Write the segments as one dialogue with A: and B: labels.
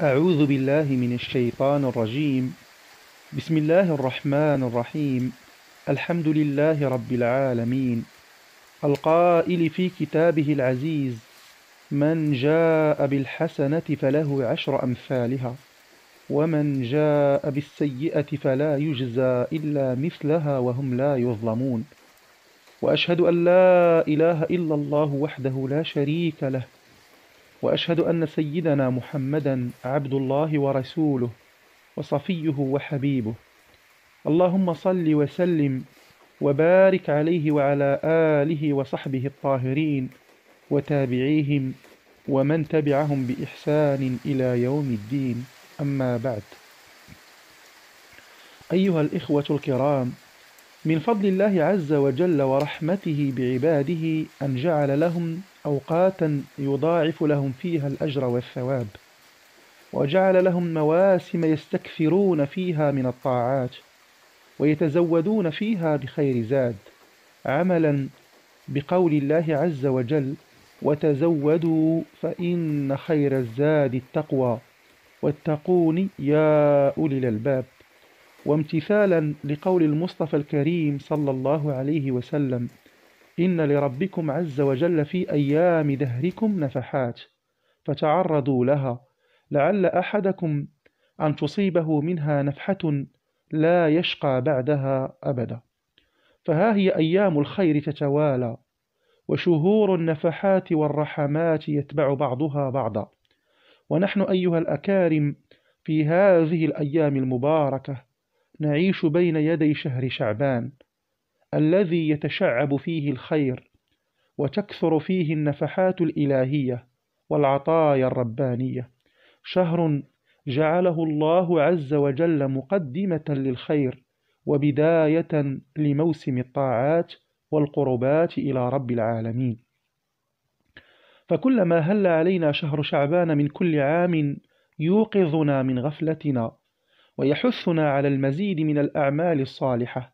A: أعوذ بالله من الشيطان الرجيم بسم الله الرحمن الرحيم الحمد لله رب العالمين القائل في كتابه العزيز من جاء بالحسنة فله عشر أمثالها ومن جاء بالسيئة فلا يجزى إلا مثلها وهم لا يظلمون وأشهد أن لا إله إلا الله وحده لا شريك له وأشهد أن سيدنا محمدا عبد الله ورسوله وصفيه وحبيبه اللهم صل وسلم وبارك عليه وعلى آله وصحبه الطاهرين وتابعيهم ومن تبعهم بإحسان إلى يوم الدين أما بعد أيها الإخوة الكرام من فضل الله عز وجل ورحمته بعباده أن جعل لهم أوقاتا يضاعف لهم فيها الأجر والثواب وجعل لهم مواسم يستكثرون فيها من الطاعات ويتزودون فيها بخير زاد عملا بقول الله عز وجل وتزودوا فإن خير الزاد التقوى واتقون يا أولي الألباب وامتثالا لقول المصطفى الكريم صلى الله عليه وسلم إن لربكم عز وجل في أيام دهركم نفحات فتعرضوا لها لعل أحدكم أن تصيبه منها نفحة لا يشقى بعدها أبدا فها هي أيام الخير تتوالى وشهور النفحات والرحمات يتبع بعضها بعضا ونحن أيها الأكارم في هذه الأيام المباركة نعيش بين يدي شهر شعبان الذي يتشعب فيه الخير وتكثر فيه النفحات الإلهية والعطايا الربانية شهر جعله الله عز وجل مقدمة للخير وبداية لموسم الطاعات والقربات إلى رب العالمين فكلما هل علينا شهر شعبان من كل عام يوقظنا من غفلتنا ويحثنا على المزيد من الأعمال الصالحة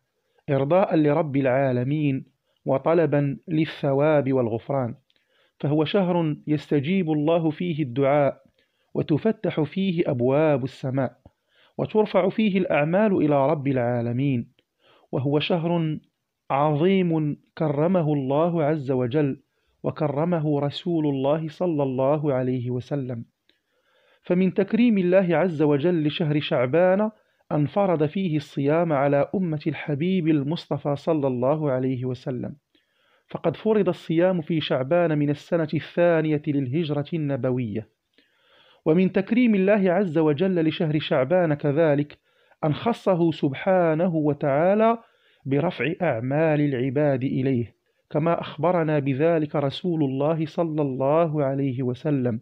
A: إرضاء لرب العالمين وطلبا للثواب والغفران فهو شهر يستجيب الله فيه الدعاء وتفتح فيه أبواب السماء وترفع فيه الأعمال إلى رب العالمين وهو شهر عظيم كرمه الله عز وجل وكرمه رسول الله صلى الله عليه وسلم فمن تكريم الله عز وجل لشهر شعبان أن فرض فيه الصيام على أمة الحبيب المصطفى صلى الله عليه وسلم فقد فرض الصيام في شعبان من السنة الثانية للهجرة النبوية ومن تكريم الله عز وجل لشهر شعبان كذلك أن خصه سبحانه وتعالى برفع أعمال العباد إليه كما أخبرنا بذلك رسول الله صلى الله عليه وسلم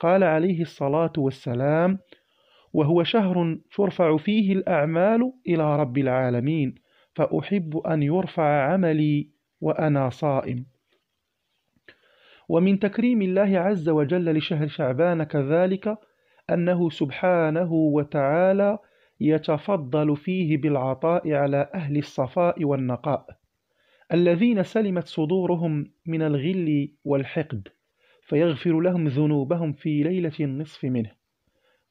A: قال عليه الصلاة والسلام وهو شهر ترفع فيه الأعمال إلى رب العالمين فأحب أن يرفع عملي وأنا صائم ومن تكريم الله عز وجل لشهر شعبان كذلك أنه سبحانه وتعالى يتفضل فيه بالعطاء على أهل الصفاء والنقاء الذين سلمت صدورهم من الغل والحقد فيغفر لهم ذنوبهم في ليلة النصف منه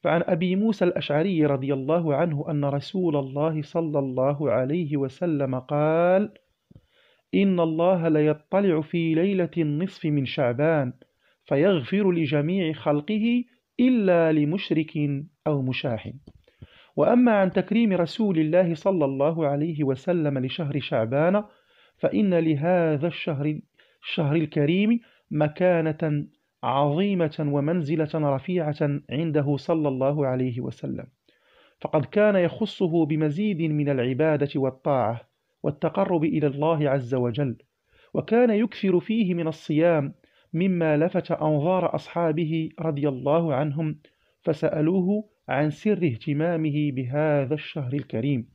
A: فعن أبي موسى الأشعري رضي الله عنه أن رسول الله صلى الله عليه وسلم قال إن الله ليطلع في ليلة النصف من شعبان فيغفر لجميع خلقه إلا لمشرك أو مشاح وأما عن تكريم رسول الله صلى الله عليه وسلم لشهر شعبان فإن لهذا الشهر, الشهر الكريم مكانة عظيمة ومنزلة رفيعة عنده صلى الله عليه وسلم فقد كان يخصه بمزيد من العبادة والطاعة والتقرب إلى الله عز وجل وكان يكثر فيه من الصيام مما لفت أنظار أصحابه رضي الله عنهم فسألوه عن سر اهتمامه بهذا الشهر الكريم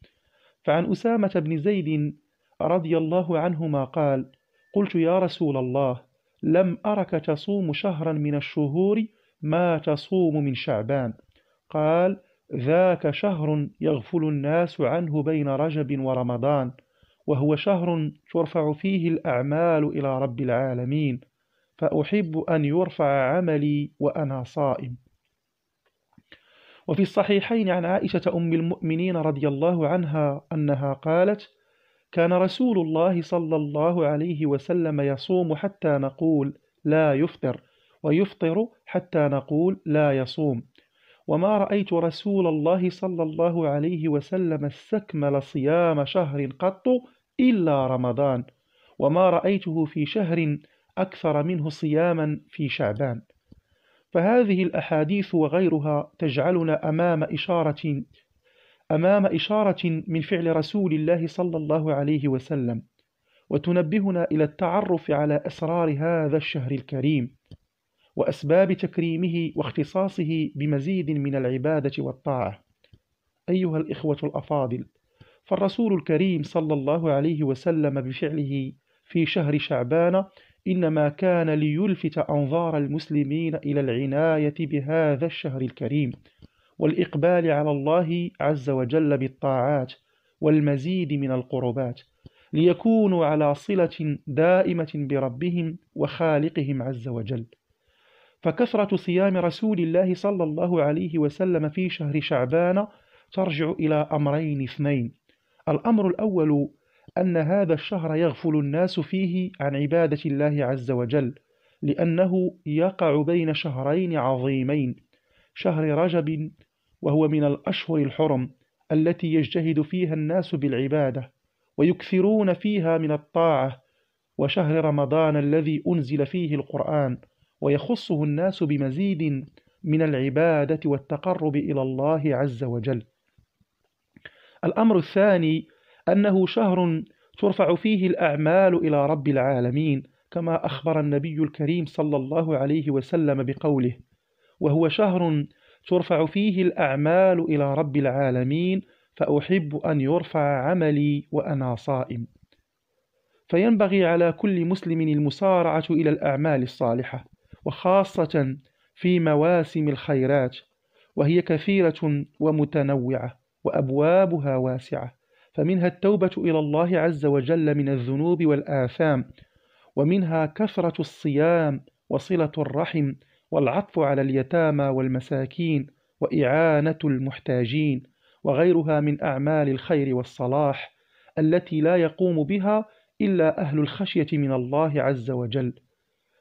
A: فعن أسامة بن زيد رضي الله عنهما قال قلت يا رسول الله لم أرك تصوم شهرا من الشهور ما تصوم من شعبان قال ذاك شهر يغفل الناس عنه بين رجب ورمضان وهو شهر ترفع فيه الأعمال إلى رب العالمين فأحب أن يرفع عملي وأنا صائم وفي الصحيحين عن عائشة أم المؤمنين رضي الله عنها أنها قالت كان رسول الله صلى الله عليه وسلم يصوم حتى نقول لا يفطر ويفطر حتى نقول لا يصوم وما رأيت رسول الله صلى الله عليه وسلم استكمل صيام شهر قط إلا رمضان وما رأيته في شهر أكثر منه صياما في شعبان فهذه الأحاديث وغيرها تجعلنا أمام إشارة أمام إشارة من فعل رسول الله صلى الله عليه وسلم وتنبهنا إلى التعرف على أسرار هذا الشهر الكريم وأسباب تكريمه واختصاصه بمزيد من العبادة والطاعة أيها الإخوة الأفاضل فالرسول الكريم صلى الله عليه وسلم بفعله في شهر شعبان إنما كان ليلفت أنظار المسلمين إلى العناية بهذا الشهر الكريم والإقبال على الله عز وجل بالطاعات والمزيد من القربات ليكونوا على صلة دائمة بربهم وخالقهم عز وجل فكثرة صيام رسول الله صلى الله عليه وسلم في شهر شعبان ترجع إلى أمرين اثنين الأمر الأول أن هذا الشهر يغفل الناس فيه عن عبادة الله عز وجل لأنه يقع بين شهرين عظيمين شهر رجب وهو من الأشهر الحرم التي يجتهد فيها الناس بالعبادة ويكثرون فيها من الطاعة وشهر رمضان الذي أنزل فيه القرآن ويخصه الناس بمزيد من العبادة والتقرب إلى الله عز وجل الأمر الثاني أنه شهر ترفع فيه الأعمال إلى رب العالمين كما أخبر النبي الكريم صلى الله عليه وسلم بقوله وهو شهر ترفع فيه الأعمال إلى رب العالمين فأحب أن يرفع عملي وأنا صائم فينبغي على كل مسلم المسارعة إلى الأعمال الصالحة وخاصة في مواسم الخيرات وهي كثيرة ومتنوعة وأبوابها واسعة فمنها التوبة إلى الله عز وجل من الذنوب والآثام ومنها كثرة الصيام وصلة الرحم والعطف على اليتامى والمساكين وإعانة المحتاجين وغيرها من أعمال الخير والصلاح التي لا يقوم بها إلا أهل الخشية من الله عز وجل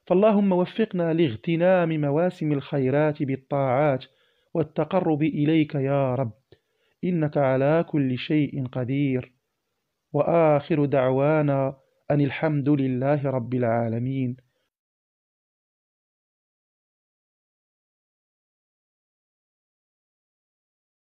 A: فاللهم وفقنا لاغتنام مواسم الخيرات بالطاعات والتقرب إليك يا رب إنك على كل شيء قدير وآخر دعوانا أن الحمد لله رب العالمين